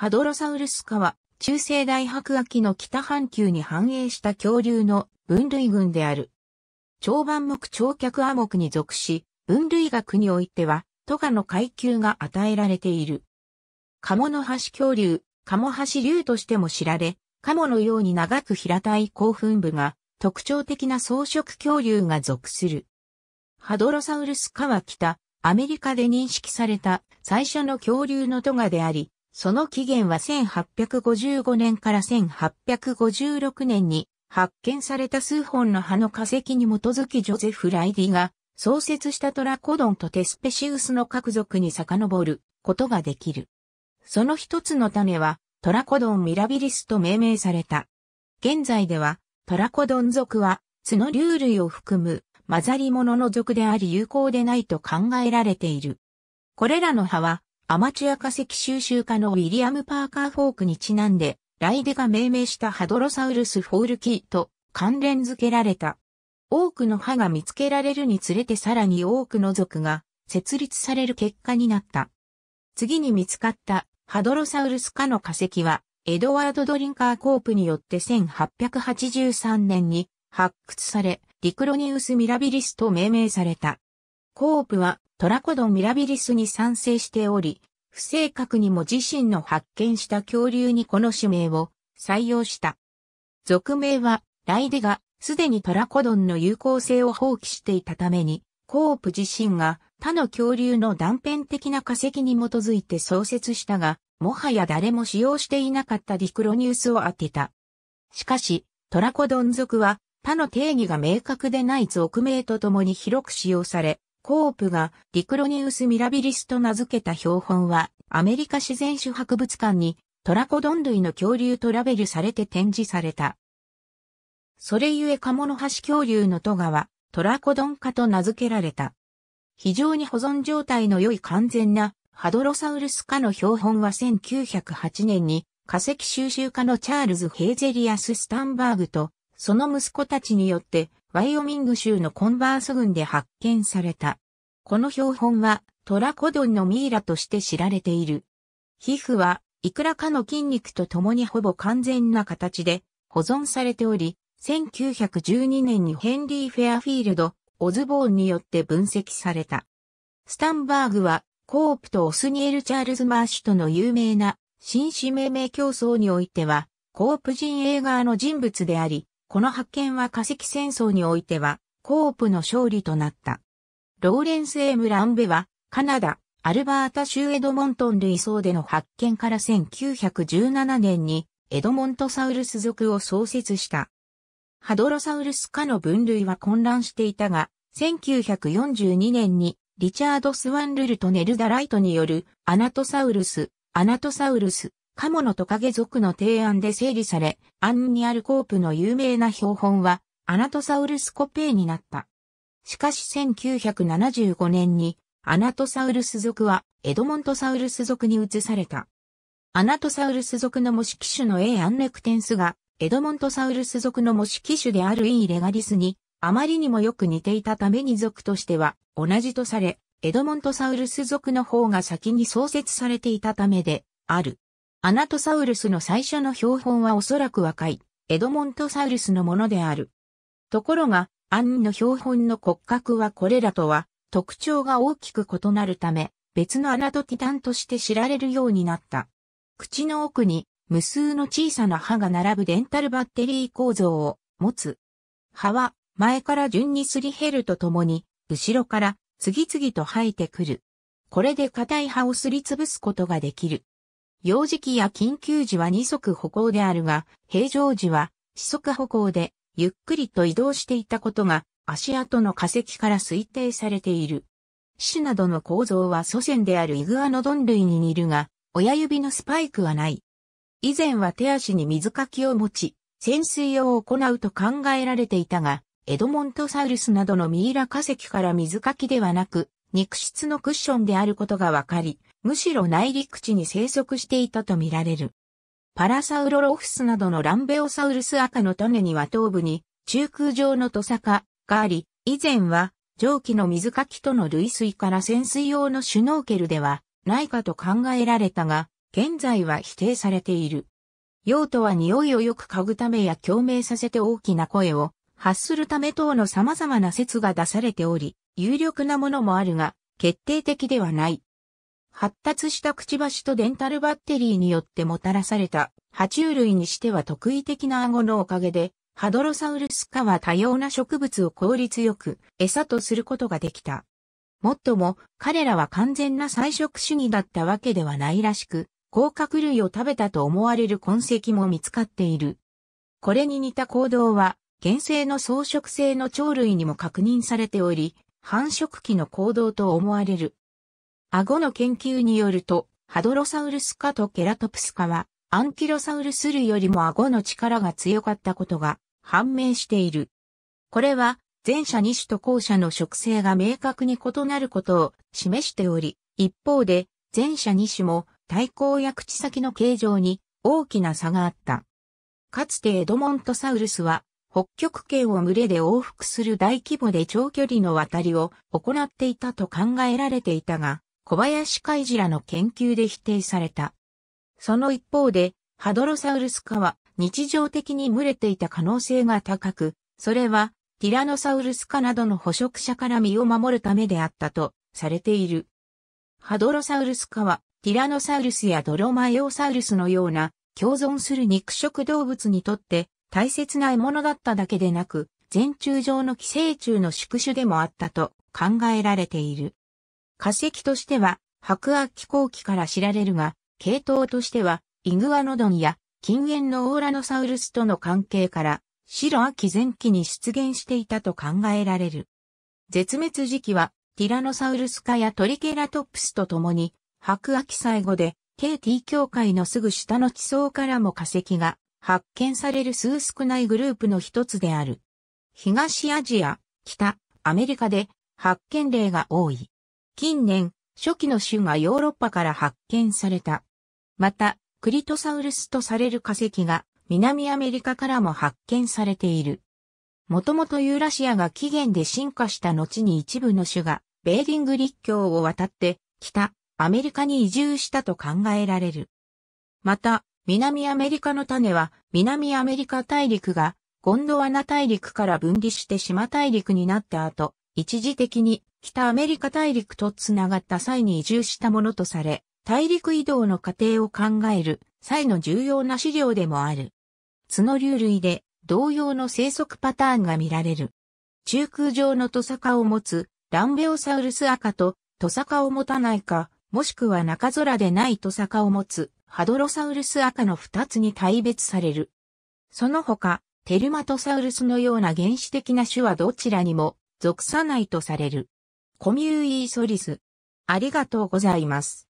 ハドロサウルス科は、中世大白亜紀の北半球に繁栄した恐竜の分類群である。長板目長脚亜目に属し、分類学においては、トガの階級が与えられている。カモノハシ恐竜、カモハシ竜としても知られ、カモのように長く平たい興奮部が特徴的な草食恐竜が属する。ハドロサウルス科は北、アメリカで認識された最初の恐竜のトガであり、その起源は1855年から1856年に発見された数本の葉の化石に基づきジョゼフ・ライディが創設したトラコドンとテスペシウスの各族に遡ることができる。その一つの種はトラコドンミラビリスと命名された。現在ではトラコドン族は角竜類を含む混ざり物の族であり有効でないと考えられている。これらの葉はアマチュア化石収集家のウィリアム・パーカー・フォークにちなんで、ライデが命名したハドロサウルス・フォールキーと関連付けられた。多くの歯が見つけられるにつれてさらに多くの族が設立される結果になった。次に見つかったハドロサウルス科の化石は、エドワード・ドリンカー・コープによって1883年に発掘され、ディクロニウス・ミラビリスと命名された。コープはトラコドミラビリスに賛成しており、不正確にも自身の発見した恐竜にこの種名を採用した。俗名は、ライデがすでにトラコドンの有効性を放棄していたために、コープ自身が他の恐竜の断片的な化石に基づいて創設したが、もはや誰も使用していなかったディクロニュースを当てた。しかし、トラコドン族は他の定義が明確でない俗名とともに広く使用され、コープがディクロニウス・ミラビリスと名付けた標本は、アメリカ自然種博物館にトラコドン類の恐竜とラベルされて展示された。それゆえカモノハシ恐竜の戸川、トラコドン科と名付けられた。非常に保存状態の良い完全なハドロサウルス科の標本は1908年に化石収集家のチャールズ・ヘーゼリアス・スタンバーグとその息子たちによってワイオミング州のコンバース郡で発見された。この標本はトラコドンのミイラとして知られている。皮膚はいくらかの筋肉と共にほぼ完全な形で保存されており、1912年にヘンリー・フェアフィールド、オズボーンによって分析された。スタンバーグは、コープとオスニエル・チャールズ・マーシュとの有名な、新種命名競争においては、コープ陣営側の人物であり、この発見は化石戦争においては、コープの勝利となった。ローレンス・エム・ランベは、カナダ、アルバータ州エドモントン類層での発見から1917年に、エドモントサウルス族を創設した。ハドロサウルス科の分類は混乱していたが、1942年にリチャード・スワンルルとネルダ・ライトによるアナトサウルス、アナトサウルス、カモのトカゲ族の提案で整理され、アンニアルコープの有名な標本は、アナトサウルスコペーになった。しかし1975年に、アナトサウルス族は、エドモントサウルス族に移された。アナトサウルス族の模式種の A アンレクテンスが、エドモントサウルス族の模式種である E レガリスに、あまりにもよく似ていたために族としては、同じとされ、エドモントサウルス族の方が先に創設されていたためで、ある。アナトサウルスの最初の標本はおそらく若い、エドモントサウルスのものである。ところが、暗の標本の骨格はこれらとは特徴が大きく異なるため、別のアナトティタンとして知られるようになった。口の奥に無数の小さな歯が並ぶデンタルバッテリー構造を持つ。歯は前から順にすり減るとともに、後ろから次々と生えてくる。これで硬い歯をすりつぶすことができる。幼児期や緊急時は二足歩行であるが、平常時は四足歩行でゆっくりと移動していたことが足跡の化石から推定されている。死などの構造は祖先であるイグアノドン類に似るが、親指のスパイクはない。以前は手足に水かきを持ち、潜水を行うと考えられていたが、エドモントサウルスなどのミイラ化石から水かきではなく、肉質のクッションであることがわかり、むしろ内陸地に生息していたとみられる。パラサウロロフスなどのランベオサウルス赤の種には頭部に中空状のトサカがあり、以前は蒸気の水かきとの類水から潜水用のシュノーケルではないかと考えられたが、現在は否定されている。用途は匂いをよく嗅ぐためや共鳴させて大きな声を発するため等の様々な説が出されており、有力なものもあるが、決定的ではない。発達したくちばしとデンタルバッテリーによってもたらされた、爬虫類にしては特異的な顎のおかげで、ハドロサウルス科は多様な植物を効率よく餌とすることができた。もっとも、彼らは完全な菜食主義だったわけではないらしく、甲殻類を食べたと思われる痕跡も見つかっている。これに似た行動は、原生の草食性の鳥類にも確認されており、繁殖期の行動と思われる。顎の研究によると、ハドロサウルス科とケラトプス科は、アンキロサウルス類よりも顎の力が強かったことが判明している。これは、前者2種と後者の植生が明確に異なることを示しており、一方で、前者2種も対抗や口先の形状に大きな差があった。かつてエドモントサウルスは、北極圏を群れで往復する大規模で長距離の渡りを行っていたと考えられていたが、小林海事らの研究で否定された。その一方で、ハドロサウルス科は日常的に群れていた可能性が高く、それはティラノサウルス科などの捕食者から身を守るためであったとされている。ハドロサウルス科はティラノサウルスやドロマエオサウルスのような共存する肉食動物にとって大切な獲物だっただけでなく、全中上の寄生虫の宿主でもあったと考えられている。化石としては、白亜紀後期から知られるが、系統としては、イグアノドンや近縁のオーラノサウルスとの関係から、白亜紀前期に出現していたと考えられる。絶滅時期は、ティラノサウルス科やトリケラトプスと共に、白亜紀最後で、KT 境界のすぐ下の地層からも化石が発見される数少ないグループの一つである。東アジア、北、アメリカで発見例が多い。近年、初期の種がヨーロッパから発見された。また、クリトサウルスとされる化石が南アメリカからも発見されている。もともとユーラシアが起源で進化した後に一部の種がベーリング陸橋を渡って北アメリカに移住したと考えられる。また、南アメリカの種は南アメリカ大陸がゴンドワナ大陸から分離して島大陸になった後、一時的に北アメリカ大陸と繋がった際に移住したものとされ、大陸移動の過程を考える際の重要な資料でもある。角竜類で同様の生息パターンが見られる。中空上のトサカを持つランベオサウルス赤とトサカを持たないか、もしくは中空でないトサカを持つハドロサウルス赤の二つに大別される。その他、テルマトサウルスのような原始的な種はどちらにも属さないとされる。コミューイーソリス。ありがとうございます。